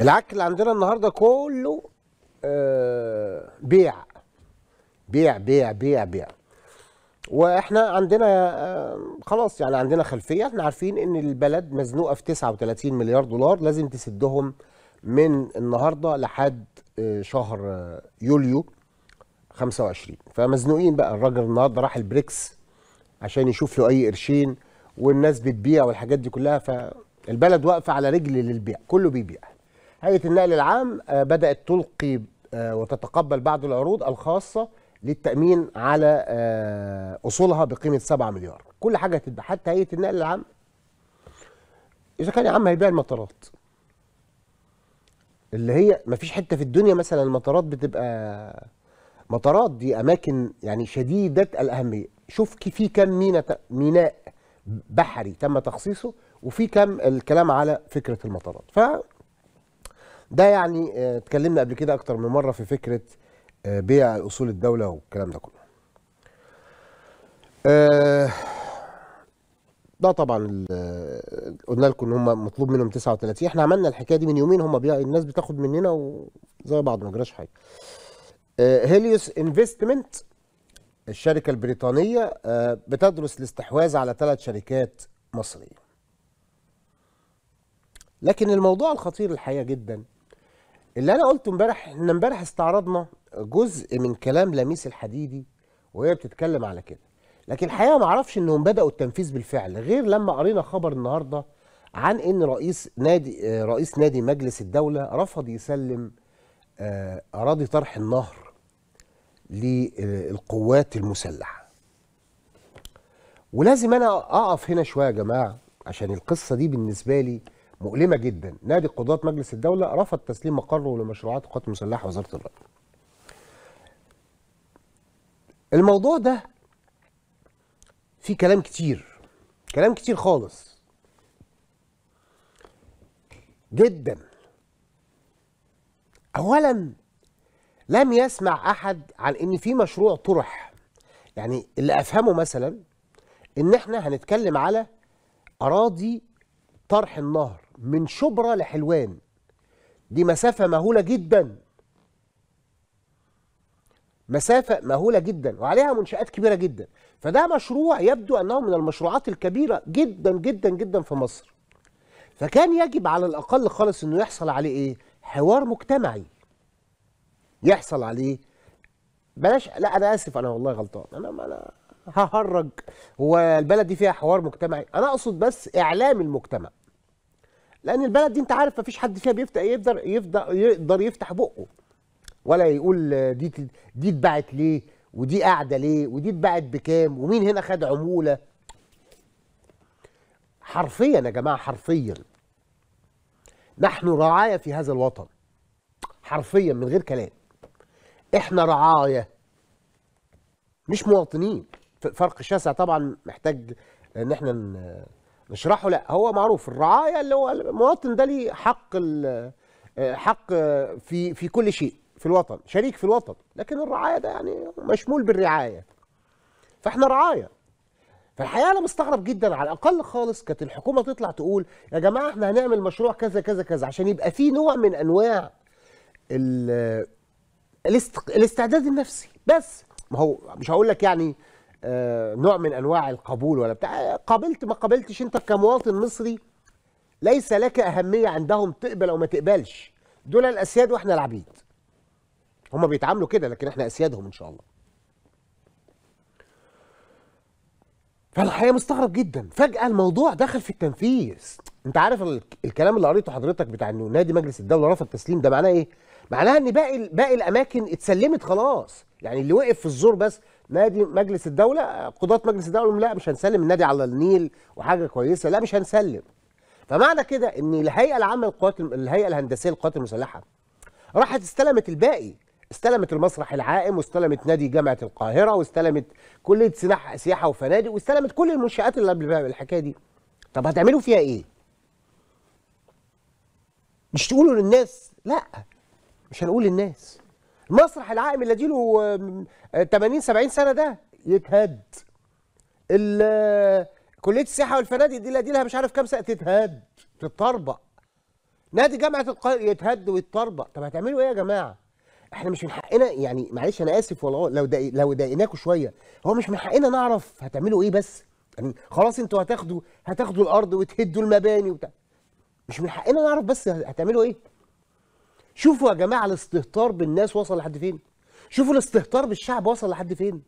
العك اللي عندنا النهارده كله آه، بيع بيع بيع بيع بيع واحنا عندنا آه، خلاص يعني عندنا خلفيه احنا عارفين ان البلد مزنوقه في 39 مليار دولار لازم تسدهم من النهارده لحد آه، شهر يوليو 25 فمزنوقين بقى الراجل النهارده راح البريكس عشان يشوف له اي قرشين والناس بتبيع والحاجات دي كلها فالبلد واقفه على رجل للبيع كله بيبيع هيئه النقل العام آه، بدات تلقي آه، وتتقبل بعض العروض الخاصه للتامين على آه، اصولها بقيمه 7 مليار كل حاجه تتبع حتى هيئه النقل العام اذا كان يا عم هيبيع المطارات اللي هي ما فيش حته في الدنيا مثلا المطارات بتبقى مطارات دي اماكن يعني شديده الاهميه شوف في كم ميناء ميناء بحري تم تخصيصه وفي كم الكلام على فكره المطارات ف ده يعني آه، اتكلمنا قبل كده اكتر من مره في فكره آه، بيع اصول الدوله والكلام ده كله آه، ده طبعا قلنا لكم ان هم مطلوب منهم 39 احنا عملنا الحكايه دي من يومين هم بيع الناس بتاخد مننا وزي بعض ما جراش حاجه هيليوس انفستمنت الشركه البريطانيه بتدرس الاستحواذ على ثلاث شركات مصريه لكن الموضوع الخطير الحقيقه جدا اللي انا قلته امبارح ان امبارح استعرضنا جزء من كلام لميس الحديدي وهي بتتكلم على كده لكن الحقيقه ما اعرفش انهم بداوا التنفيذ بالفعل غير لما قرينا خبر النهارده عن ان رئيس نادي رئيس نادي مجلس الدوله رفض يسلم آه، اراضي طرح النهر للقوات المسلحه ولازم انا اقف هنا شويه يا جماعه عشان القصه دي بالنسبه لي مؤلمه جدا نادي قضاه مجلس الدوله رفض تسليم مقره لمشروعات القوات المسلحه وزاره الرأي الموضوع ده فيه كلام كتير كلام كتير خالص جدا اولا لم يسمع احد عن ان في مشروع طرح يعني اللي افهمه مثلا ان احنا هنتكلم على اراضي طرح النهر من شبرا لحلوان دي مسافة مهولة جدا مسافة مهولة جدا وعليها منشآت كبيرة جدا فده مشروع يبدو أنه من المشروعات الكبيرة جدا جدا جدا في مصر فكان يجب على الأقل خالص أنه يحصل عليه إيه؟ حوار مجتمعي يحصل عليه بلاش لا أنا آسف أنا والله غلطان أنا ما أنا ههرج والبلد دي فيها حوار مجتمعي انا اقصد بس اعلام المجتمع لان البلد دي انت عارف مفيش حد فيها بيفتح يقدر يقدر يقدر يفتح بقه ولا يقول دي دي اتباعت ليه ودي قاعده ليه ودي اتباعت بكام ومين هنا خد عموله حرفيا يا جماعه حرفيا نحن رعايا في هذا الوطن حرفيا من غير كلام احنا رعايا مش مواطنين فرق شاسع طبعا محتاج ان احنا نشرحه لا هو معروف الرعايه اللي هو المواطن ده ليه حق حق في في كل شيء في الوطن شريك في الوطن لكن الرعايه ده يعني مشمول بالرعايه فاحنا رعايه فالحقيقه انا مستغرب جدا على الاقل خالص كانت الحكومه تطلع تقول يا جماعه احنا هنعمل مشروع كذا كذا كذا عشان يبقى في نوع من انواع الاستعداد النفسي بس ما هو مش هقول لك يعني آه، نوع من انواع القبول ولا بتاع آه، قابلت ما قابلتش انت كمواطن مصري ليس لك اهميه عندهم تقبل او ما تقبلش دول الاسياد واحنا العبيد هم بيتعاملوا كده لكن احنا اسيادهم ان شاء الله فالحقيقه مستغرب جدا فجاه الموضوع دخل في التنفيذ انت عارف الكلام اللي قريته حضرتك بتاع انه نادي مجلس الدوله رفض تسليم ده معناه ايه معناها ان باقي باقي الاماكن اتسلمت خلاص يعني اللي وقف في الزور بس نادي مجلس الدوله قضاه مجلس الدوله لا مش هنسلم النادي على النيل وحاجه كويسه لا مش هنسلم فمعنى كده ان الهيئه العامه للقوات الهيئه الهندسيه للقوات المسلحه راحت استلمت الباقي استلمت المسرح العائم واستلمت نادي جامعه القاهره واستلمت كليه سياحه وفنادق واستلمت كل المنشات اللي قبل الحكايه دي طب هتعملوا فيها ايه مش تقولوا للناس لا مش هنقول للناس مسرح العائم اللي له 80 70 سنه ده يتهد آه، كليه السياحه والفنادق دي اللي لها مش عارف كام سنه تتهد تتطربق نادي جامعه القاهره يتهد ويتطربق طب هتعملوا ايه يا جماعه احنا مش من حقنا يعني معلش انا اسف والله لو دق... لو ضايقناكم شويه هو مش من حقنا نعرف هتعملوا ايه بس يعني خلاص انتوا هتاخدوا هتاخدوا الارض وتهدوا المباني وبتاع مش من حقنا نعرف بس هتعملوا ايه شوفوا يا جماعه الاستهتار بالناس وصل لحد فين شوفوا الاستهتار بالشعب وصل لحد فين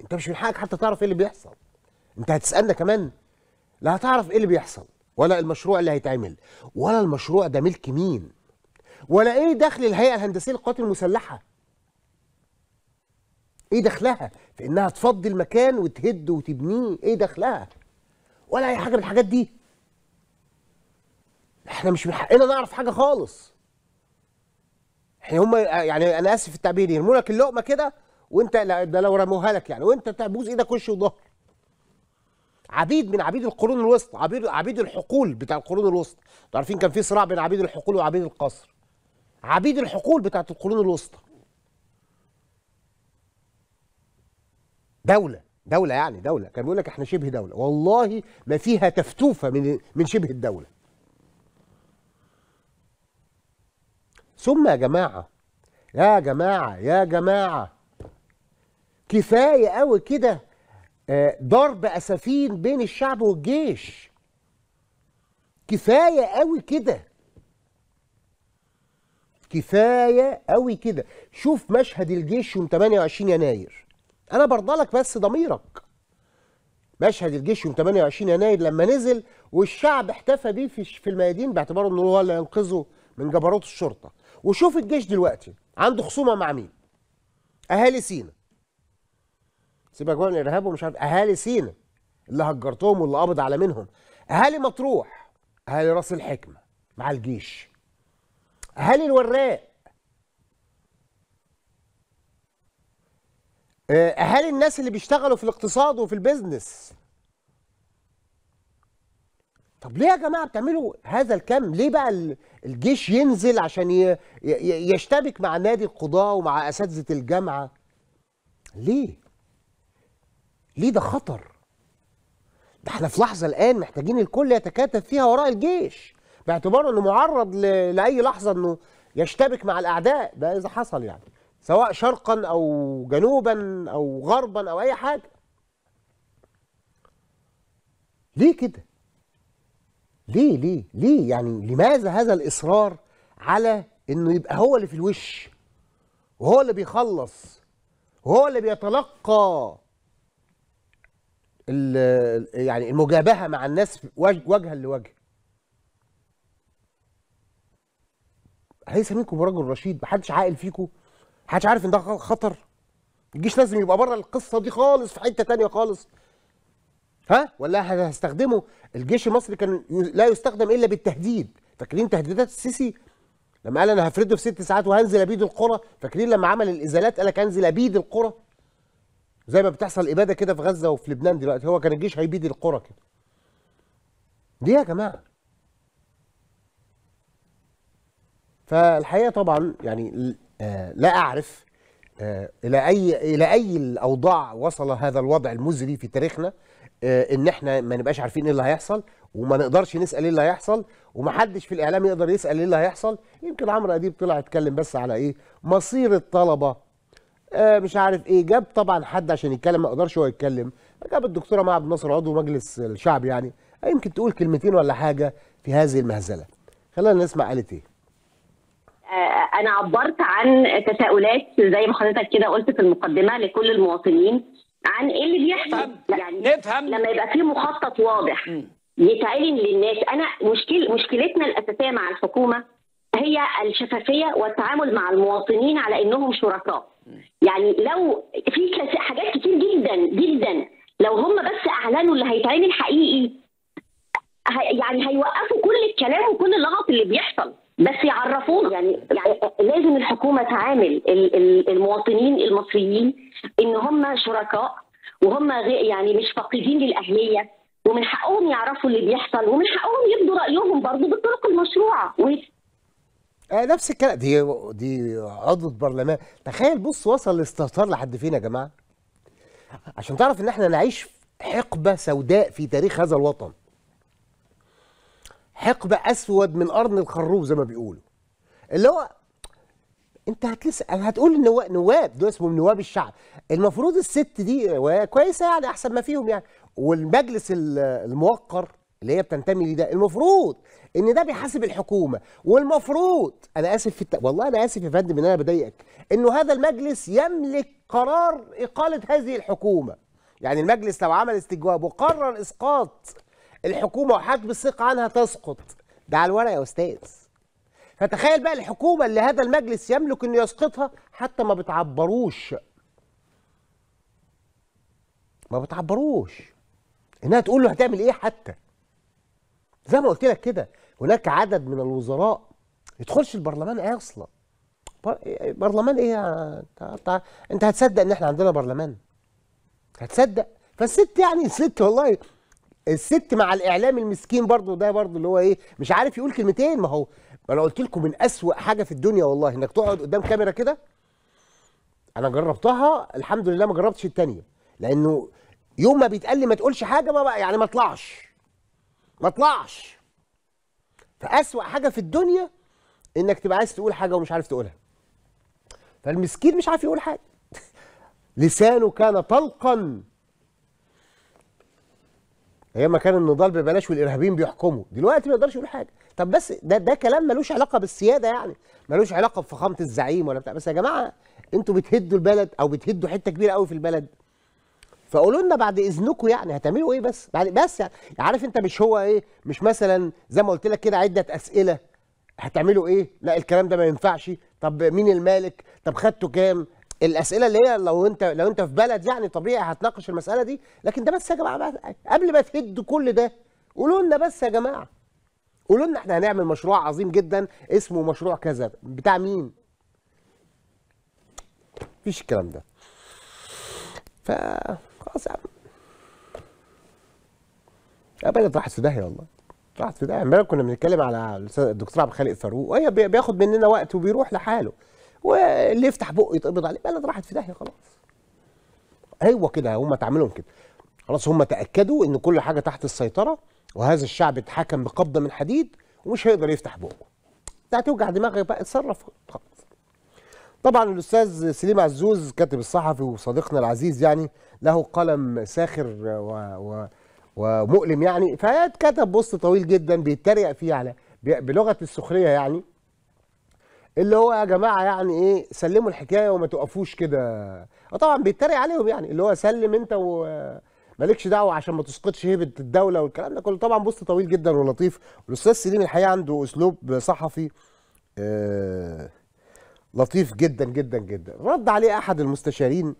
انت مش من حقك حتى تعرف ايه اللي بيحصل انت هتسالنا كمان لا هتعرف ايه اللي بيحصل ولا المشروع اللي هيتعمل ولا المشروع ده ملك مين ولا ايه دخل الهيئه الهندسيه للقوات المسلحه ايه دخلها في انها تفضي المكان وتهد وتبنيه ايه دخلها ولا اي حاجه من الحاجات دي احنا مش من حقنا نعرف حاجه خالص يعني هم يعني انا اسف في التعبير يرموا لك اللقمه كده وانت ده لو رموها لك يعني وانت تبوز ايدك وش وظهر عبيد من عبيد القرون الوسطى عبيد عبيد الحقول بتاع القرون الوسطى انتوا عارفين كان في صراع بين عبيد الحقول وعبيد القصر عبيد الحقول بتاعت القرون الوسطى دولة دولة يعني دولة كان بيقول لك احنا شبه دولة والله ما فيها تفتوفة من من شبه الدولة ثم يا جماعة يا جماعة يا جماعة كفاية قوي كده آه، ضرب أسفين بين الشعب والجيش كفاية قوي كده كفاية قوي كده شوف مشهد الجيش يوم 28 يناير أنا برضلك بس ضميرك مشهد الجيش يوم 28 يناير لما نزل والشعب احتفى بيه في الميادين باعتباره انه هو اللي ينقذه من جبروت الشرطه وشوف الجيش دلوقتي عنده خصومه مع مين اهالي سينا سيبك بقى من الارهاب ومش عارف اهالي سينا اللي هجرتهم واللي قبض على منهم اهالي مطروح اهالي راس الحكمه مع الجيش اهالي الوراق آه، اهالي الناس اللي بيشتغلوا في الاقتصاد وفي البيزنس طب ليه يا جماعه بتعملوا هذا الكم؟ ليه بقى الجيش ينزل عشان يشتبك مع نادي القضاه ومع اساتذه الجامعه؟ ليه؟ ليه ده خطر؟ ده احنا في لحظه الان محتاجين الكل يتكاتف فيها وراء الجيش باعتباره انه معرض لاي لحظه انه يشتبك مع الاعداء ده اذا حصل يعني سواء شرقا او جنوبا او غربا او اي حاجه ليه كده ليه ليه ليه يعني لماذا هذا الاصرار على انه يبقى هو اللي في الوش وهو اللي بيخلص وهو اللي بيتلقى يعني المجابهه مع الناس وجها لوجه هيسميكم رجل رشيد محدش عاقل فيكم محدش عارف ان ده خطر الجيش لازم يبقى بره القصه دي خالص في حته تانية خالص ها ولا هستخدمه الجيش المصري كان لا يستخدم الا بالتهديد فاكرين تهديدات السيسي لما قال انا هفرده في ست ساعات وهنزل ابيد القرى فاكرين لما عمل الازالات قال لك هنزل ابيد القرى زي ما بتحصل اباده كده في غزه وفي لبنان دلوقتي هو كان الجيش هيبيد القرى كده ليه يا جماعه فالحقيقه طبعا يعني آه، لا اعرف آه، الى اي الى اي الاوضاع وصل هذا الوضع المزري في تاريخنا آه، ان احنا ما نبقاش عارفين ايه اللي هيحصل وما نقدرش نسال ايه اللي هيحصل ومحدش في الاعلام يقدر يسال ايه اللي هيحصل يمكن عمرو اديب طلع اتكلم بس على ايه مصير الطلبه آه مش عارف ايه جاب طبعا حد عشان يتكلم ما قدرش هو يتكلم جاب الدكتوره مع عبد الناصر عضو مجلس الشعب يعني آه، يمكن تقول كلمتين ولا حاجه في هذه المهزله خلينا نسمع قالت ايه آه، انا عبرت عن تساؤلات زي ما حضرتك كده قلت في المقدمه لكل المواطنين عن ايه اللي بيحصل نفهم. يعني نفهم لما يبقى في مخطط واضح يتعلن للناس انا مشكل مشكلتنا الاساسيه مع الحكومه هي الشفافيه والتعامل مع المواطنين على انهم شركاء يعني لو في حاجات كتير جدا جدا لو هم بس اعلنوا اللي هيتعمل حقيقي يعني هيوقفوا كل الكلام وكل اللغط اللي بيحصل بس يعرفونا يعني يعني لازم الحكومه تعامل المواطنين المصريين ان هم شركاء وهم يعني مش فاقدين للاهليه ومن حقهم يعرفوا اللي بيحصل ومن حقهم يبدوا رايهم برضه بالطرق المشروعه و... آه نفس الكلام دي دي عضو برلمان تخيل بص وصل الاستهتار لحد فين يا جماعه عشان تعرف ان احنا نعيش حقبه سوداء في تاريخ هذا الوطن حقبه اسود من قرن الخروف زي ما بيقولوا اللي هو انت هتسال هتقول ان نواب دول اسمهم نواب الشعب المفروض الست دي كويسه يعني احسن ما فيهم يعني والمجلس الموقر اللي هي بتنتمي ليه ده المفروض ان ده بيحاسب الحكومه والمفروض انا اسف في الت... والله انا اسف يا فندم ان انا بضايقك انه هذا المجلس يملك قرار اقاله هذه الحكومه يعني المجلس لو عمل استجواب وقرر اسقاط الحكومه وحجب الثقه عنها تسقط ده على الورق يا استاذ فتخيل بقى الحكومه اللي هذا المجلس يملك انه يسقطها حتى ما بتعبروش ما بتعبروش انها تقول له هتعمل ايه حتى زي ما قلت لك كده هناك عدد من الوزراء يدخلش البرلمان اصلا برلمان ايه انت انت هتصدق ان احنا عندنا برلمان هتصدق فالست يعني ست والله الست مع الاعلام المسكين برضه ده برضه اللي هو ايه مش عارف يقول كلمتين ما هو ما انا قلت لكم من اسوأ حاجه في الدنيا والله انك تقعد قدام كاميرا كده انا جربتها الحمد لله ما جربتش الثانيه لانه يوم ما بيتقال لي ما تقولش حاجه ما بقى يعني ما اطلعش ما اطلعش فاسوأ حاجه في الدنيا انك تبقى عايز تقول حاجه ومش عارف تقولها فالمسكين مش عارف يقول حاجه لسانه كان طلقا ايام كان النضال ببلاش والارهابيين بيحكموا دلوقتي ما يقدرش يقول حاجه طب بس ده ده كلام ملوش علاقه بالسياده يعني ملوش علاقه بفخامه الزعيم ولا بتاع بس يا جماعه انتوا بتهدوا البلد او بتهدوا حته كبيره قوي في البلد فقولوا لنا بعد اذنكم يعني هتعملوا ايه بس بعد بس يعني عارف انت مش هو ايه مش مثلا زي ما قلت لك كده عده اسئله هتعملوا ايه لا الكلام ده ما ينفعش طب مين المالك طب خدته كام الاسئله اللي هي لو انت لو انت في بلد يعني طبيعي هتناقش المساله دي لكن ده بس يا جماعه بقى قبل ما تهد كل ده قولوا لنا بس يا جماعه قولوا لنا احنا هنعمل مشروع عظيم جدا اسمه مشروع كذا بتاع مين مفيش الكلام ده ف خلاص يا عم بلد راحت في داهيه والله راحت في داهيه امبارح كنا بنتكلم على الدكتور عبد الخالق فاروق وهي بياخد مننا وقت وبيروح لحاله واللي يفتح بقه يتقبض عليه بلد راحت في داهيه خلاص ايوه كده هم تعاملهم كده خلاص هم تاكدوا ان كل حاجه تحت السيطره وهذا الشعب اتحكم بقبضه من حديد ومش هيقدر يفتح بقه ده هتوجع دماغك بقى اتصرف خلاص طبعا الاستاذ سليم عزوز كاتب الصحفي وصديقنا العزيز يعني له قلم ساخر و... و... ومؤلم يعني فكتب بوست طويل جدا بيتريق فيه على بلغه السخريه يعني اللي هو يا جماعه يعني ايه سلموا الحكايه وما توقفوش كده آه طبعا بيتريق عليهم يعني اللي هو سلم انت ومالكش دعوه عشان ما تسقطش هيبه الدوله والكلام ده كله طبعا بوست طويل جدا ولطيف والاستاذ سليم الحقيقه عنده اسلوب صحفي آه، لطيف جدا جدا جدا رد عليه احد المستشارين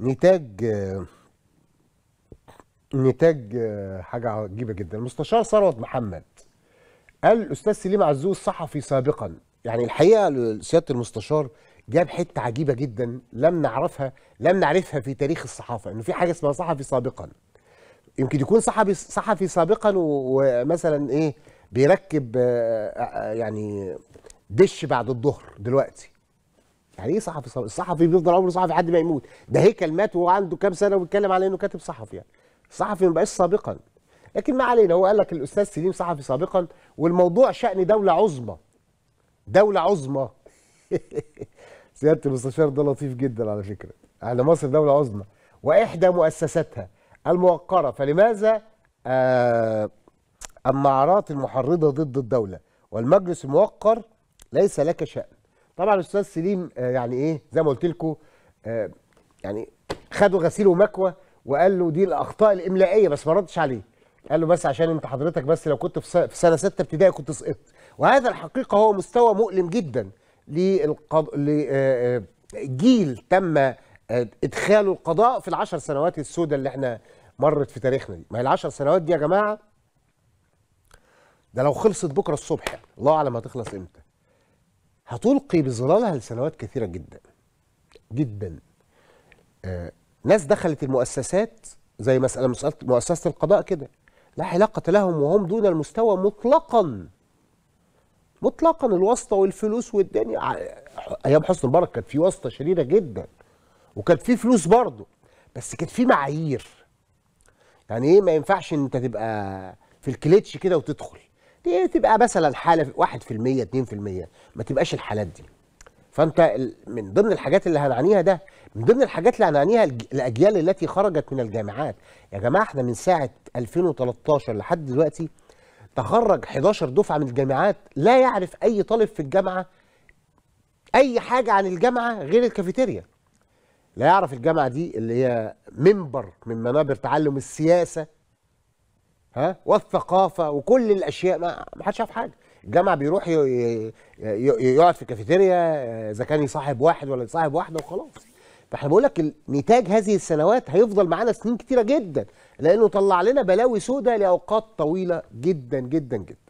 نتاج آه، نتاج حاجه عجيبه جدا المستشار ثروت محمد قال الاستاذ سليم عزوز صحفي سابقا يعني الحقيقه سياده المستشار جاب حته عجيبه جدا لم نعرفها لم نعرفها في تاريخ الصحافه انه في حاجه اسمها صحفي سابقا يمكن يكون صحفي صحفي سابقا ومثلا ايه بيركب آه، آه، آه، يعني دش بعد الظهر دلوقتي يعني ايه صحفي صحفي الصحفي بيفضل عمره صحفي لحد ما يموت ده هيكل مات وهو عنده كام سنه وبيتكلم على انه كاتب صحفي يعني صحفي ما بقاش سابقا لكن ما علينا هو قال لك الاستاذ سليم صحفي سابقا والموضوع شان دوله عظمى دولة عظمى سيادة المستشار ده لطيف جدا على فكرة احنا مصر دولة عظمى وإحدى مؤسساتها الموقرة فلماذا آه النعرات المحرضة ضد الدولة والمجلس الموقر ليس لك شأن طبعا الأستاذ سليم آه يعني إيه زي ما قلت لكم آه يعني خدوا غسيل ومكوى وقال له دي الأخطاء الإملائية بس ما ردش عليه قال له بس عشان انت حضرتك بس لو كنت في سنه سته ابتدائي كنت سقطت وهذا الحقيقة هو مستوى مؤلم جدا لجيل تم ادخاله القضاء في العشر سنوات السوداء اللي احنا مرت في تاريخنا دي ما هي العشر سنوات دي يا جماعة ده لو خلصت بكرة الصبح يعني الله أعلم هتخلص إمتى هتلقي بظلالها لسنوات كثيرة جدا جدا آه ناس دخلت المؤسسات زي مسألة مؤسسة القضاء كده لا علاقة لهم وهم دون المستوى مطلقا مطلقا الواسطه والفلوس والدنيا ايام حسن مبارك كانت في واسطه شريره جدا وكان في فلوس برضه بس كانت في معايير يعني ايه ما ينفعش ان انت تبقى في الكليتش كده وتدخل دي تبقى مثلا حاله 1% 2% ما تبقاش الحالات دي فانت من ضمن الحاجات اللي هنعنيها ده من ضمن الحاجات اللي هنعنيها الاجيال التي خرجت من الجامعات يا جماعه احنا من ساعه 2013 لحد دلوقتي تخرج 11 دفعه من الجامعات لا يعرف اي طالب في الجامعه اي حاجه عن الجامعه غير الكافيتيريا لا يعرف الجامعه دي اللي هي منبر من منابر تعلم السياسه ها والثقافه وكل الاشياء ما حدش يعرف حاجه الجامعه بيروح يقعد في الكافيتيريا اذا كان يصاحب واحد ولا يصاحب واحده وخلاص فاحنا بقول لك نتاج هذه السنوات هيفضل معانا سنين كتيره جدا لانه طلع لنا بلاوي سوداء لاوقات طويله جدا جدا جدا